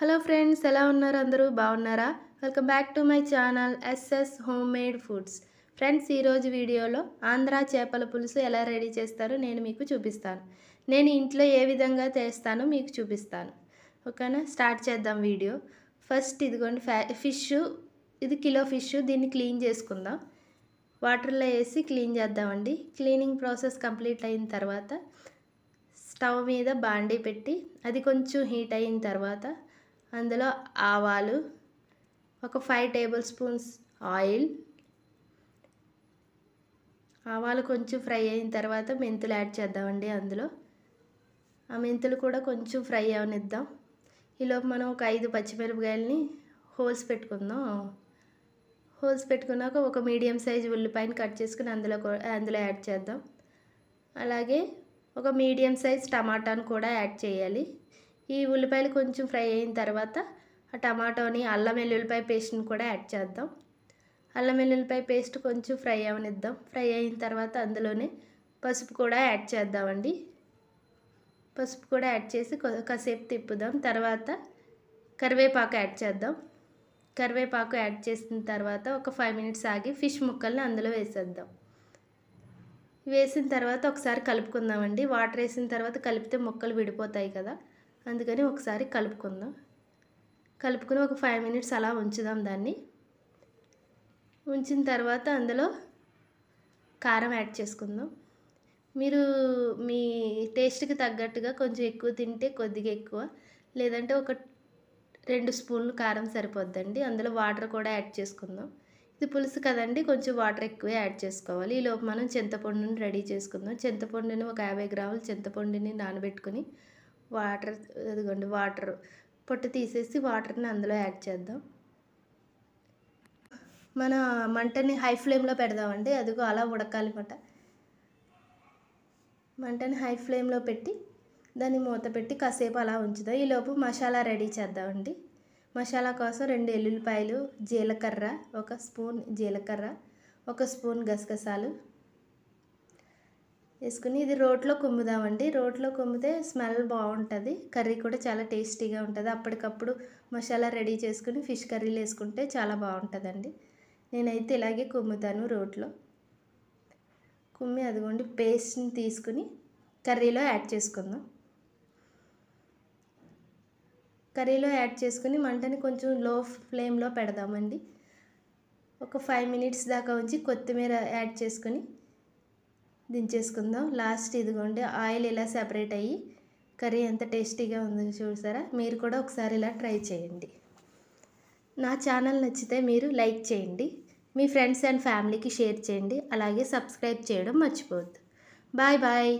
hello friends ఎలా ఉన్నారు అందరూ బాగున్నారా welcome back to my channel S S home made foods friends ఈరోజు వీడియోలో ఆంధ్ర చేపల పులుసు ఎలా రెడీ చేస్తారో నేను మీకు చూపిస్తాను నేను ఇంట్లో ఏ విధంగా చేస్తానో మీకు చూపిస్తాను ఓకేనా స్టార్ట్ చేద్దాం వీడియో ఫస్ట్ ఇదిగోండి ఫిష్ ఇది కిలో ఫిష్ దీన్ని క్లీన్ చేసుకుందాం వాటర్లో వేసి క్లీన్ చేద్దామండి క్లీనింగ్ ప్రాసెస్ కంప్లీట్ అయిన తర్వాత స్టవ్ మీద బాండీ పెట్టి అది కొంచెం హీట్ అయిన తర్వాత అందులో ఆవాలు ఒక ఫైవ్ టేబుల్ స్పూన్స్ ఆయిల్ ఆవాలు కొంచెం ఫ్రై అయిన తర్వాత మెంతులు యాడ్ చేద్దామండి అందులో ఆ మెంతులు కూడా కొంచెం ఫ్రై అవనిద్దాం ఈలోపు మనం ఒక ఐదు పచ్చిమిరపకాయలని హోల్స్ పెట్టుకుందాం హోల్స్ పెట్టుకున్నాక ఒక మీడియం సైజ్ ఉల్లిపాయని కట్ చేసుకుని అందులో అందులో యాడ్ చేద్దాం అలాగే ఒక మీడియం సైజ్ టమాటాను కూడా యాడ్ చేయాలి ఈ ఉల్లిపాయలు కొంచెం ఫ్రై అయిన తర్వాత ఆ టమాటోని అల్లం వెల్లుల్లిపాయ పేస్ట్ని కూడా యాడ్ చేద్దాం అల్లం వెల్లుల్లిపాయ పేస్ట్ కొంచెం ఫ్రై అవనిద్దాం ఫ్రై అయిన తర్వాత అందులోనే పసుపు కూడా యాడ్ చేద్దామండి పసుపు కూడా యాడ్ చేసి కాసేపు తిప్పుదాం తర్వాత కరివేపాకు యాడ్ చేద్దాం కరివేపాకు యాడ్ చేసిన తర్వాత ఒక ఫైవ్ మినిట్స్ ఆగి ఫిష్ ముక్కల్ని అందులో వేసేద్దాం వేసిన తర్వాత ఒకసారి కలుపుకుందామండి వాటర్ వేసిన తర్వాత కలిపితే ముక్కలు విడిపోతాయి కదా అందుకని ఒకసారి కలుపుకుందాం కలుపుకుని ఒక ఫైవ్ మినిట్స్ అలా ఉంచుదాం దాన్ని ఉంచిన తర్వాత అందులో కారం యాడ్ చేసుకుందాం మీరు మీ టేస్ట్కి తగ్గట్టుగా కొంచెం ఎక్కువ తింటే కొద్దిగా ఎక్కువ లేదంటే ఒక రెండు స్పూన్లు కారం సరిపోద్దండి అందులో వాటర్ కూడా యాడ్ చేసుకుందాం ఇది పులుసు కదండి కొంచెం వాటర్ ఎక్కువే యాడ్ చేసుకోవాలి ఈలోపు మనం చింతపండుని రెడీ చేసుకుందాం చింతపండుని ఒక యాభై గ్రాములు చింతపండుని నానబెట్టుకుని వాటర్ అదిగోండి వాటర్ పొట్టు తీసేసి వాటర్ని అందులో యాడ్ చేద్దాం మన మంటని హై ఫ్లేమ్లో పెడదామండి అదిగో అలా ఉడకాలి మాట మంటని హై ఫ్లేమ్లో పెట్టి దాన్ని మూత పెట్టి కాసేపు అలా ఉంచుదాం ఈలోపు మసాలా రెడీ చేద్దామండి మసాలా కోసం రెండు ఎల్లుల్లిపాయలు జీలకర్ర ఒక స్పూన్ జీలకర్ర ఒక స్పూన్ గసగసాలు వేసుకుని ఇది రోట్లో కొమ్ముదామండి రోట్లో కొమ్మితే స్మెల్ బాగుంటుంది కర్రీ కూడా చాలా టేస్టీగా ఉంటుంది అప్పటికప్పుడు మసాలా రెడీ చేసుకుని ఫిష్ కర్రీలు వేసుకుంటే చాలా బాగుంటుందండి నేనైతే ఇలాగే కొమ్ముతాను రోట్లో కుమ్మి అదిగోండి పేస్ట్ని తీసుకుని కర్రీలో యాడ్ చేసుకుందాం కర్రీలో యాడ్ చేసుకుని మంటని కొంచెం లో ఫ్లేమ్లో పెడదామండి ఒక ఫైవ్ మినిట్స్ దాకా ఉంచి కొత్తిమీర యాడ్ చేసుకుని దించేసుకుందాం లాస్ట్ ఇదిగోండి ఆయిల్ ఇలా సెపరేట్ అయ్యి కర్రీ ఎంత టేస్టీగా ఉందో చూసారా మీరు కూడా ఒకసారి ఇలా ట్రై చేయండి నా ఛానల్ నచ్చితే మీరు లైక్ చేయండి మీ ఫ్రెండ్స్ అండ్ ఫ్యామిలీకి షేర్ చేయండి అలాగే సబ్స్క్రైబ్ చేయడం మర్చిపోవద్దు బాయ్ బాయ్